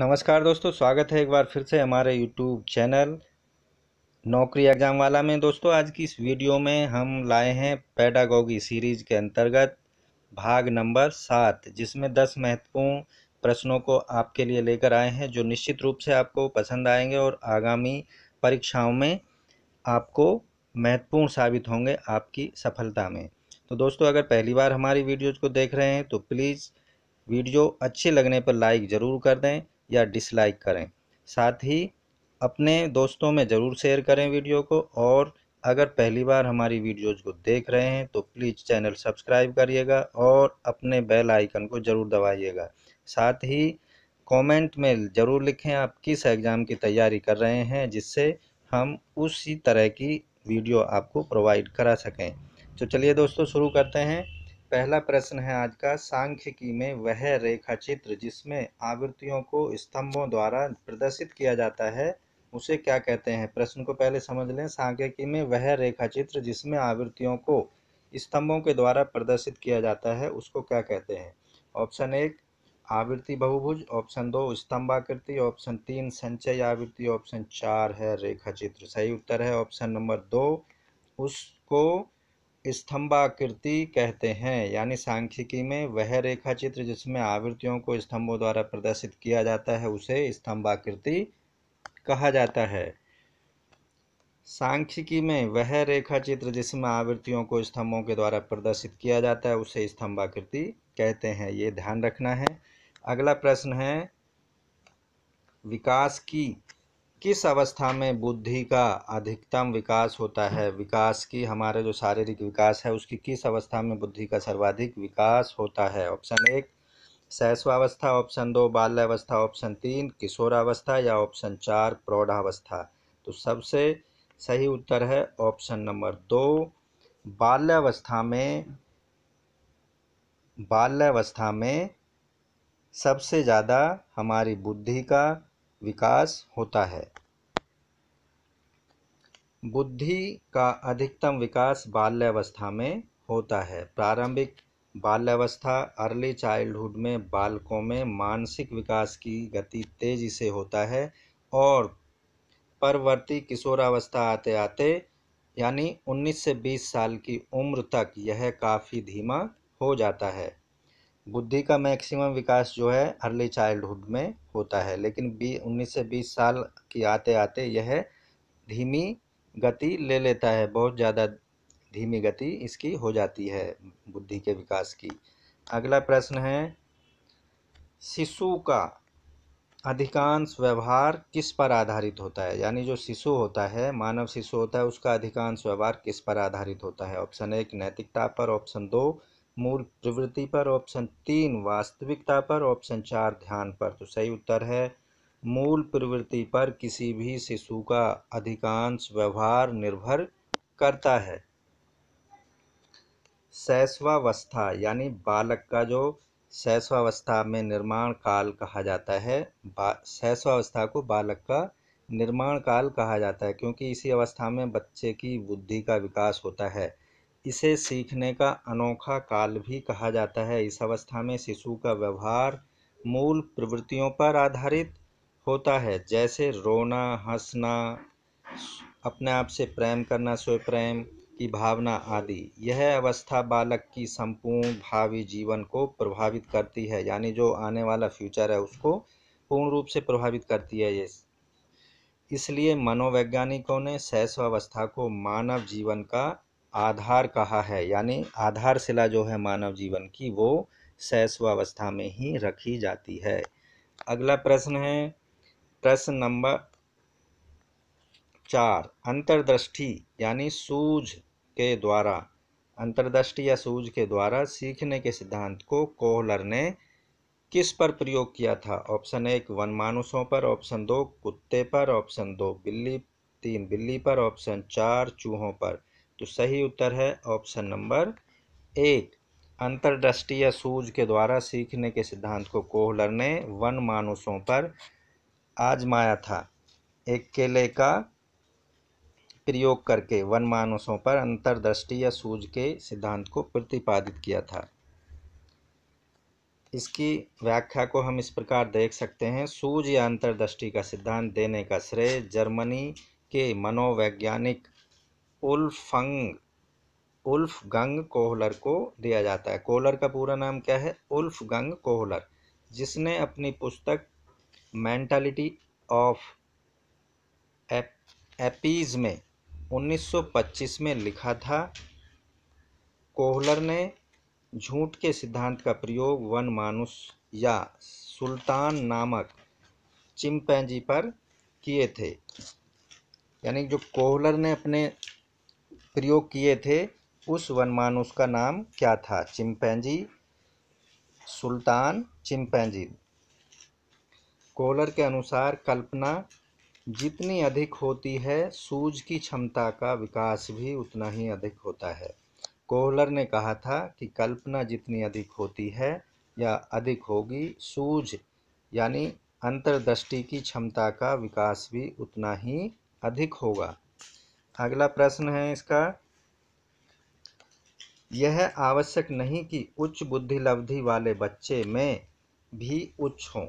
नमस्कार दोस्तों स्वागत है एक बार फिर से हमारे यूट्यूब चैनल नौकरी एग्जाम वाला में दोस्तों आज की इस वीडियो में हम लाए हैं पैडागोगी सीरीज के अंतर्गत भाग नंबर सात जिसमें दस महत्वपूर्ण प्रश्नों को आपके लिए लेकर आए हैं जो निश्चित रूप से आपको पसंद आएंगे और आगामी परीक्षाओं में आपको महत्वपूर्ण साबित होंगे आपकी सफलता में तो दोस्तों अगर पहली बार हमारी वीडियोज़ को देख रहे हैं तो प्लीज़ वीडियो अच्छे लगने पर लाइक ज़रूर कर दें या डिसलाइक करें साथ ही अपने दोस्तों में ज़रूर शेयर करें वीडियो को और अगर पहली बार हमारी वीडियोस को देख रहे हैं तो प्लीज़ चैनल सब्सक्राइब करिएगा और अपने बेल आइकन को ज़रूर दबाइएगा साथ ही कमेंट में ज़रूर लिखें आप किस एग्ज़ाम की तैयारी कर रहे हैं जिससे हम उसी तरह की वीडियो आपको प्रोवाइड करा सकें तो चलिए दोस्तों शुरू करते हैं पहला प्रश्न है आज का सांख्यिकी में वह रेखाचित्र जिसमें आवृत्तियों को स्तंभों द्वारा प्रदर्शित किया जाता है उसे क्या कहते हैं प्रश्न को पहले समझ लें सांख्यिकी में वह रेखाचित्र जिसमें आवृत्तियों को स्तंभों के द्वारा प्रदर्शित किया जाता है उसको क्या कहते हैं ऑप्शन एक आवृत्ति बहुभुज ऑप्शन दो स्तंभाकृति ऑप्शन तीन संचय आवृत्ति ऑप्शन चार है रेखा चित्र सही उत्तर है ऑप्शन नंबर दो उसको स्तंभाकृति कहते हैं यानी सांख्यिकी में वह रेखा चित्र जिसमें आवृत्तियों को स्तंभों द्वारा प्रदर्शित किया जाता है उसे स्तंभाकृति कहा जाता है सांख्यिकी में वह रेखा चित्र जिसमें आवृत्तियों को स्तंभों के द्वारा प्रदर्शित किया जाता है उसे स्तंभाकृति कहते हैं ये ध्यान रखना है अगला प्रश्न है विकास की किस अवस्था में बुद्धि का अधिकतम विकास होता है विकास की हमारे जो शारीरिक विकास है उसकी किस अवस्था में बुद्धि का सर्वाधिक विकास होता है ऑप्शन एक शैशवावस्था ऑप्शन दो बाल्यावस्था ऑप्शन तीन किशोरावस्था या ऑप्शन चार प्रौढ़ावस्था तो सबसे सही उत्तर है ऑप्शन नंबर दो बाल्यावस्था में बाल्यावस्था में सबसे ज़्यादा हमारी बुद्धि का विकास होता है बुद्धि का अधिकतम विकास बाल्यावस्था में होता है प्रारंभिक बाल्यावस्था अर्ली चाइल्डहुड में बालकों में मानसिक विकास की गति तेजी से होता है और परवर्ती किशोरावस्था आते आते यानी 19 से 20 साल की उम्र तक यह काफ़ी धीमा हो जाता है बुद्धि का मैक्सिमम विकास जो है अर्ली चाइल्डहुड में होता है लेकिन बी उन्नीस से बीस साल की आते आते यह धीमी गति ले लेता है बहुत ज़्यादा धीमी गति इसकी हो जाती है बुद्धि के विकास की अगला प्रश्न है शिशु का अधिकांश व्यवहार किस पर आधारित होता है यानी जो शिशु होता है मानव शिशु होता है उसका अधिकांश व्यवहार किस पर आधारित होता है ऑप्शन एक नैतिकता पर ऑप्शन दो मूल प्रवृत्ति पर ऑप्शन तीन वास्तविकता पर ऑप्शन चार ध्यान पर तो सही उत्तर है मूल प्रवृत्ति पर किसी भी शिशु का अधिकांश व्यवहार निर्भर करता है शैशवावस्था यानी बालक का जो शैशवावस्था में निर्माण काल कहा जाता है शैशवावस्था को बालक का निर्माण काल कहा जाता है क्योंकि इसी अवस्था में बच्चे की बुद्धि का विकास होता है इसे सीखने का अनोखा काल भी कहा जाता है इस अवस्था में शिशु का व्यवहार मूल प्रवृत्तियों पर आधारित होता है जैसे रोना हंसना अपने आप से प्रेम करना स्वयं प्रेम की भावना आदि यह अवस्था बालक की संपूर्ण भावी जीवन को प्रभावित करती है यानी जो आने वाला फ्यूचर है उसको पूर्ण रूप से प्रभावित करती है ये इसलिए मनोवैज्ञानिकों ने अवस्था को मानव जीवन का आधार कहा है यानी आधारशिला जो है मानव जीवन की वो शैशवावस्था में ही रखी जाती है अगला प्रश्न है प्रश्न नंबर चार अंतर्दृष्टि यानी सूझ के द्वारा अंतर्दृष्टि या सूझ के द्वारा सीखने के सिद्धांत को कोहलर ने किस पर प्रयोग किया था ऑप्शन एक वनमानुषों पर ऑप्शन दो कुत्ते पर ऑप्शन दो बिल्ली तीन बिल्ली पर ऑप्शन चार चूहों पर तो सही उत्तर है ऑप्शन नंबर एक अंतर्दृष्टि या सूझ के द्वारा सीखने के सिद्धांत को कोहलर ने वन मानुषों पर आजमाया था एक केले का प्रयोग करके वन मानुषों पर अंतर्दृष्टि या सूझ के सिद्धांत को प्रतिपादित किया था इसकी व्याख्या को हम इस प्रकार देख सकते हैं सूझ या अंतर्दृष्टि का सिद्धांत देने का श्रेय जर्मनी के मनोवैज्ञानिक उल्फंग उल्फ गंग कोहलर को दिया जाता है कोहलर का पूरा नाम क्या है उल्फ गंग कोहलर जिसने अपनी पुस्तक मेंटालिटी ऑफ एप, एपीज में 1925 में लिखा था कोहलर ने झूठ के सिद्धांत का प्रयोग वन मानुस या सुल्तान नामक चिमपैजी पर किए थे यानी जो कोहलर ने अपने प्रयोग किए थे उस वनमानुष का नाम क्या था चिंपैंजी सुल्तान चिंपैंजी कोलर के अनुसार कल्पना जितनी अधिक होती है सूझ की क्षमता का विकास भी उतना ही अधिक होता है कोहलर ने कहा था कि कल्पना जितनी अधिक होती है या अधिक होगी सूझ यानी अंतर्दृष्टि की क्षमता का विकास भी उतना ही अधिक होगा अगला प्रश्न है इसका यह आवश्यक नहीं कि उच्च बुद्धिलब्धि वाले बच्चे में भी उच्च हों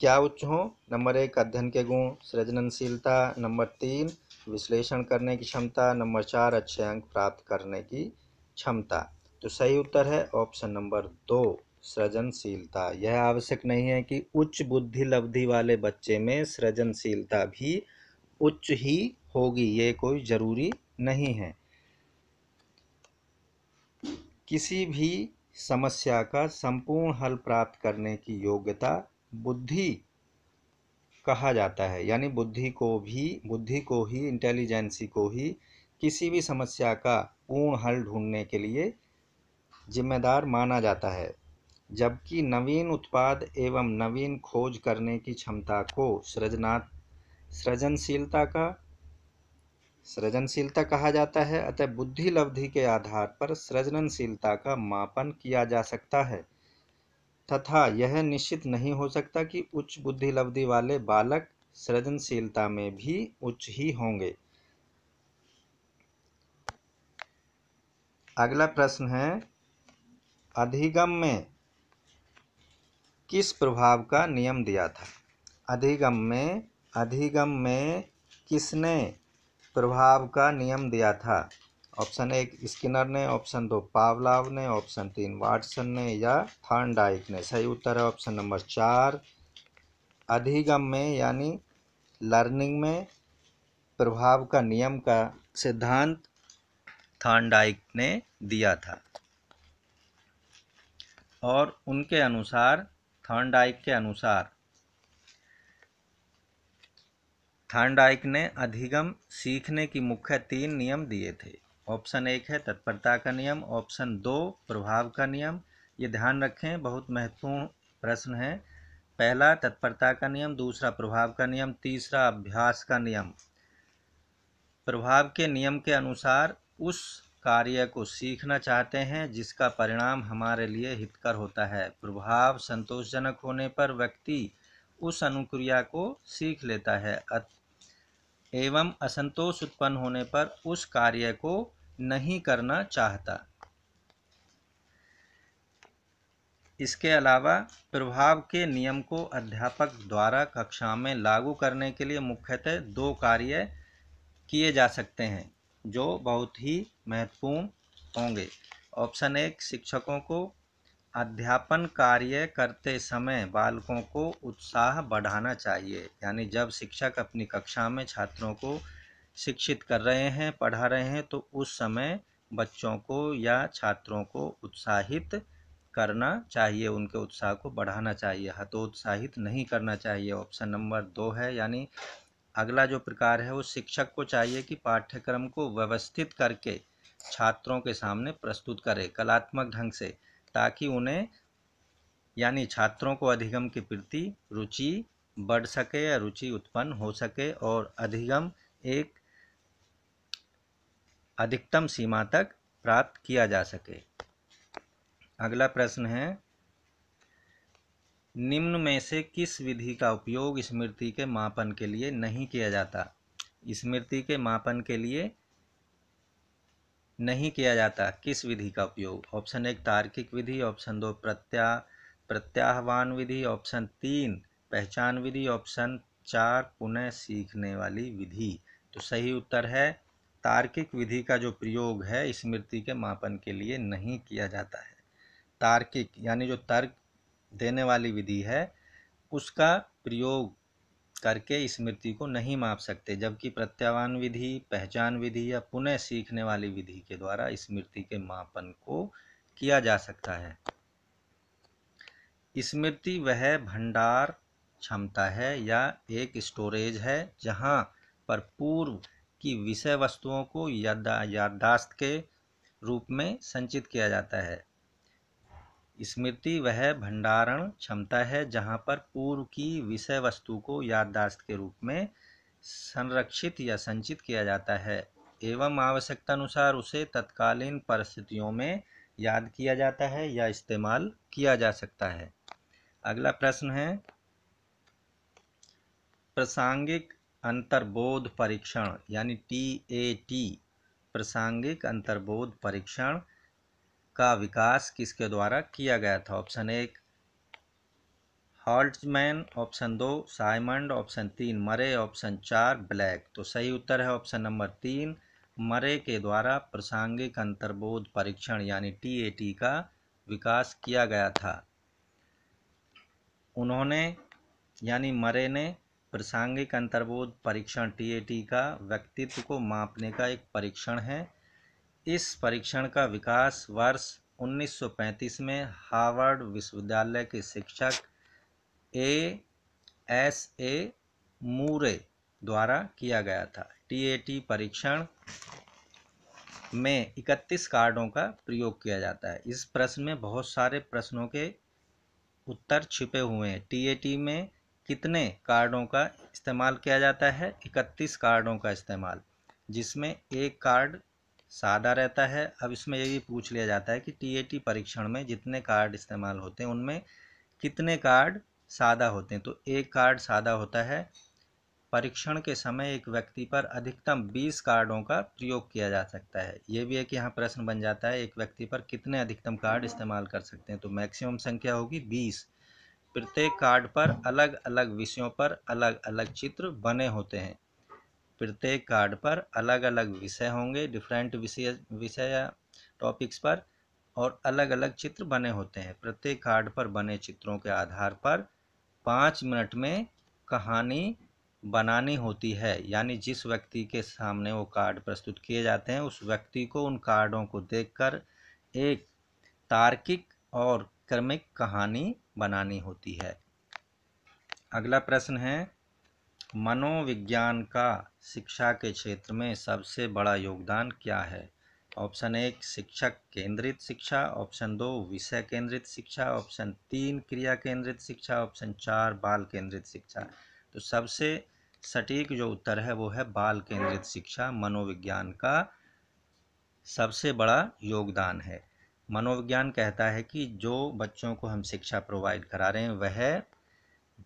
क्या उच्च हों नंबर एक अध्ययन के गुण सृजनशीलता नंबर तीन विश्लेषण करने की क्षमता नंबर चार अच्छे अंक प्राप्त करने की क्षमता तो सही उत्तर है ऑप्शन नंबर दो सृजनशीलता यह आवश्यक नहीं है कि उच्च बुद्धि लब्धि वाले बच्चे में सृजनशीलता भी उच्च ही होगी ये कोई ज़रूरी नहीं है किसी भी समस्या का संपूर्ण हल प्राप्त करने की योग्यता बुद्धि कहा जाता है यानी बुद्धि को भी बुद्धि को ही इंटेलिजेंसी को ही किसी भी समस्या का पूर्ण हल ढूंढने के लिए जिम्मेदार माना जाता है जबकि नवीन उत्पाद एवं नवीन खोज करने की क्षमता को सृजनात् सृजनशीलता का सृजनशीलता कहा जाता है अतः बुद्धि लब्धि के आधार पर सृजनशीलता का मापन किया जा सकता है तथा यह निश्चित नहीं हो सकता कि उच्च बुद्धि लब्धि वाले बालक सृजनशीलता में भी उच्च ही होंगे अगला प्रश्न है अधिगम में किस प्रभाव का नियम दिया था अधिगम में अधिगम में किसने प्रभाव का नियम दिया था ऑप्शन एक स्किनर ने ऑप्शन दो पावलाव ने ऑप्शन तीन वाटसन ने या थर्नडाइक ने सही उत्तर है ऑप्शन नंबर चार अधिगम में यानी लर्निंग में प्रभाव का नियम का सिद्धांत थर्नडाइक ने दिया था और उनके अनुसार थर्नडाइक के अनुसार थार्नडाइक ने अधिगम सीखने की मुख्य तीन नियम दिए थे ऑप्शन एक है तत्परता का नियम ऑप्शन दो प्रभाव का नियम ये ध्यान रखें बहुत महत्वपूर्ण प्रश्न है पहला तत्परता का नियम दूसरा प्रभाव का नियम तीसरा अभ्यास का नियम प्रभाव के नियम के अनुसार उस कार्य को सीखना चाहते हैं जिसका परिणाम हमारे लिए हितकर होता है प्रभाव संतोषजनक होने पर व्यक्ति उस अनुक्रिया को सीख लेता है एवं असंतोष उत्पन्न होने पर उस कार्य को नहीं करना चाहता इसके अलावा प्रभाव के नियम को अध्यापक द्वारा कक्षा में लागू करने के लिए मुख्यतः दो कार्य किए जा सकते हैं जो बहुत ही महत्वपूर्ण होंगे ऑप्शन एक शिक्षकों को अध्यापन कार्य करते समय बालकों को उत्साह बढ़ाना चाहिए यानी जब शिक्षक अपनी कक्षा में छात्रों को शिक्षित कर रहे हैं पढ़ा रहे हैं तो उस समय बच्चों को या छात्रों को उत्साहित करना चाहिए उनके उत्साह को बढ़ाना चाहिए हतोत्साहित नहीं करना चाहिए ऑप्शन नंबर दो है यानी अगला जो प्रकार है वो शिक्षक को चाहिए कि पाठ्यक्रम को व्यवस्थित करके छात्रों के सामने प्रस्तुत करे कलात्मक ढंग से ताकि उन्हें यानी छात्रों को अधिगम के प्रति रुचि बढ़ सके या रुचि उत्पन्न हो सके और अधिगम एक अधिकतम सीमा तक प्राप्त किया जा सके अगला प्रश्न है निम्न में से किस विधि का उपयोग स्मृति के मापन के लिए नहीं किया जाता स्मृति के मापन के लिए नहीं किया जाता किस विधि का उपयोग ऑप्शन एक तार्किक विधि ऑप्शन दो प्रत्या प्रत्याहवान विधि ऑप्शन तीन पहचान विधि ऑप्शन चार पुनः सीखने वाली विधि तो सही उत्तर है तार्किक विधि का जो प्रयोग है स्मृति के मापन के लिए नहीं किया जाता है तार्किक यानी जो तर्क देने वाली विधि है उसका प्रयोग करके स्मृति को नहीं माप सकते जबकि प्रत्यावान विधि पहचान विधि या पुनः सीखने वाली विधि के द्वारा स्मृति के मापन को किया जा सकता है स्मृति वह भंडार क्षमता है या एक स्टोरेज है जहाँ पर पूर्व की विषय वस्तुओं को यादा याददाश्त के रूप में संचित किया जाता है स्मृति वह भंडारण क्षमता है जहाँ पर पूर्व की विषय वस्तु को याददाश्त के रूप में संरक्षित या संचित किया जाता है एवं आवश्यकता अनुसार उसे तत्कालीन परिस्थितियों में याद किया जाता है या इस्तेमाल किया जा सकता है अगला प्रश्न है प्रासंगिक अंतर्बोध परीक्षण यानी टी ए टी प्रासंगिक अंतर्बोध परीक्षण का विकास किसके द्वारा किया गया था ऑप्शन एक हॉल्टमैन ऑप्शन दो साइमंड ऑप्शन तीन मरे ऑप्शन चार ब्लैक तो सही उत्तर है ऑप्शन नंबर तीन मरे के द्वारा प्रासंगिक अंतर्बोध परीक्षण यानी टीएटी का विकास किया गया था उन्होंने यानी मरे ने प्रासंगिक अंतर्बोध परीक्षण टीएटी का व्यक्तित्व को मापने का एक परीक्षण है इस परीक्षण का विकास वर्ष 1935 में हार्वर्ड विश्वविद्यालय के शिक्षक ए एस ए मूरे द्वारा किया गया था टीएटी परीक्षण में 31 कार्डों का प्रयोग किया जाता है इस प्रश्न में बहुत सारे प्रश्नों के उत्तर छिपे हुए हैं टीएटी में कितने कार्डों का इस्तेमाल किया जाता है 31 कार्डों का इस्तेमाल जिसमें एक कार्ड सादा रहता है अब इसमें भी पूछ लिया जाता है कि टीएटी परीक्षण में जितने कार्ड इस्तेमाल होते हैं उनमें कितने कार्ड सादा होते हैं तो एक कार्ड सादा होता है परीक्षण के समय एक व्यक्ति पर अधिकतम 20 कार्डों का प्रयोग किया जा सकता है ये भी एक यहाँ प्रश्न बन जाता है एक व्यक्ति पर कितने अधिकतम कार्ड इस्तेमाल कर सकते हैं तो मैक्सिमम संख्या होगी 20 प्रत्येक कार्ड पर अलग अलग विषयों पर अलग अलग चित्र बने होते हैं प्रत्येक कार्ड पर अलग अलग विषय होंगे डिफरेंट विषय विषय टॉपिक्स पर और अलग अलग चित्र बने होते हैं प्रत्येक कार्ड पर बने चित्रों के आधार पर पाँच मिनट में कहानी बनानी होती है यानी जिस व्यक्ति के सामने वो कार्ड प्रस्तुत किए जाते हैं उस व्यक्ति को उन कार्डों को देखकर एक तार्किक और क्रमिक कहानी बनानी होती है अगला प्रश्न है मनोविज्ञान का शिक्षा के क्षेत्र में सबसे बड़ा योगदान क्या है ऑप्शन एक शिक्षक केंद्रित शिक्षा ऑप्शन दो विषय केंद्रित शिक्षा ऑप्शन तीन क्रिया केंद्रित शिक्षा ऑप्शन चार बाल केंद्रित शिक्षा तो सबसे सटीक जो उत्तर है वो है बाल केंद्रित शिक्षा मनोविज्ञान का सबसे बड़ा योगदान है मनोविज्ञान कहता है कि जो बच्चों को हम शिक्षा प्रोवाइड करा रहे हैं वह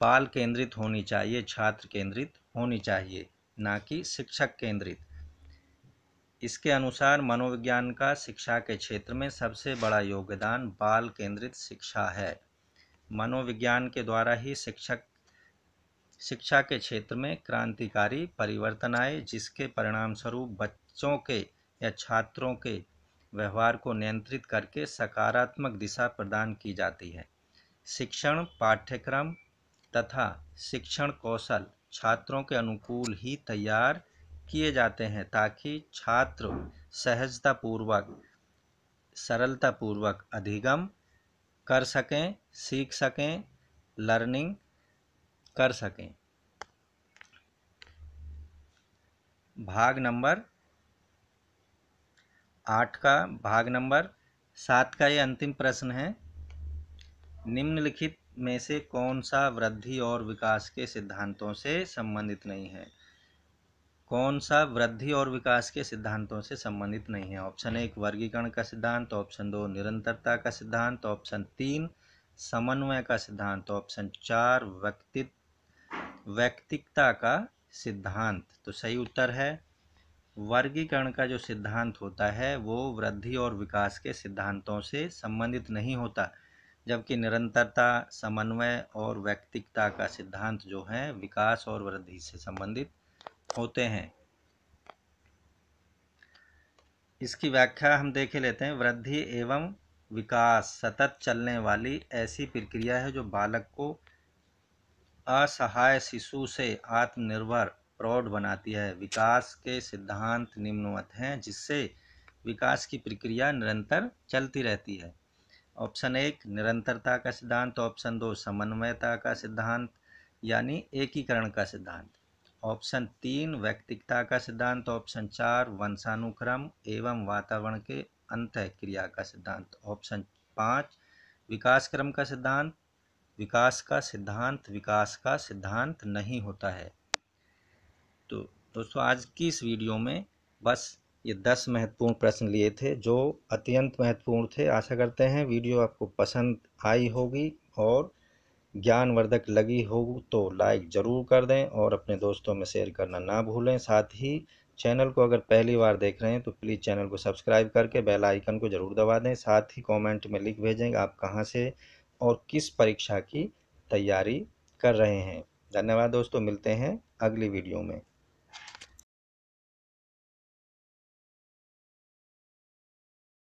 बाल केंद्रित होनी चाहिए छात्र केंद्रित होनी चाहिए ना कि शिक्षक केंद्रित इसके अनुसार मनोविज्ञान का शिक्षा के क्षेत्र में सबसे बड़ा योगदान बाल केंद्रित शिक्षा है मनोविज्ञान के द्वारा ही शिक्षक शिक्षा के क्षेत्र में क्रांतिकारी परिवर्तन आए जिसके परिणामस्वरूप बच्चों के या छात्रों के व्यवहार को नियंत्रित करके सकारात्मक दिशा प्रदान की जाती है शिक्षण पाठ्यक्रम तथा शिक्षण कौशल छात्रों के अनुकूल ही तैयार किए जाते हैं ताकि छात्र सहजतापूर्वक सरलतापूर्वक अधिगम कर सकें सीख सकें लर्निंग कर सकें भाग नंबर आठ का भाग नंबर सात का ये अंतिम प्रश्न है निम्नलिखित में से कौन सा वृद्धि और विकास के सिद्धांतों से संबंधित नहीं है कौन सा वृद्धि और विकास के सिद्धांतों से संबंधित नहीं है ऑप्शन एक वर्गीकरण का सिद्धांत ऑप्शन दो निरंतरता का सिद्धांत ऑप्शन तीन समन्वय का सिद्धांत ऑप्शन चार व्यक्तित्व व्यक्तिकता का सिद्धांत तो सही उत्तर है वर्गीकरण का जो सिद्धांत होता है वो वृद्धि और विकास के सिद्धांतों से संबंधित नहीं होता जबकि निरंतरता समन्वय और व्यक्तिकता का सिद्धांत जो है विकास और वृद्धि से संबंधित होते हैं इसकी व्याख्या हम देखे लेते हैं वृद्धि एवं विकास सतत चलने वाली ऐसी प्रक्रिया है जो बालक को असहाय शिशु से आत्मनिर्भर प्रौढ़ बनाती है विकास के सिद्धांत निम्नवत हैं जिससे विकास की प्रक्रिया निरंतर चलती रहती है ऑप्शन एक निरंतरता का सिद्धांत ऑप्शन दो समन्वयता का सिद्धांत यानी एकीकरण का सिद्धांत ऑप्शन तीन व्यक्तिकता का सिद्धांत ऑप्शन चार वंशानुक्रम एवं वातावरण के अंत क्रिया का सिद्धांत ऑप्शन पाँच विकास क्रम का सिद्धांत विकास का सिद्धांत विकास का सिद्धांत नहीं होता है तो दोस्तों आज की इस वीडियो में बस ये दस महत्वपूर्ण प्रश्न लिए थे जो अत्यंत महत्वपूर्ण थे आशा करते हैं वीडियो आपको पसंद आई होगी और ज्ञानवर्धक लगी हो तो लाइक ज़रूर कर दें और अपने दोस्तों में शेयर करना ना भूलें साथ ही चैनल को अगर पहली बार देख रहे हैं तो प्लीज़ चैनल को सब्सक्राइब करके बेल आइकन को ज़रूर दबा दें साथ ही कमेंट में लिख भेजें आप कहाँ से और किस परीक्षा की तैयारी कर रहे हैं धन्यवाद दोस्तों मिलते हैं अगली वीडियो में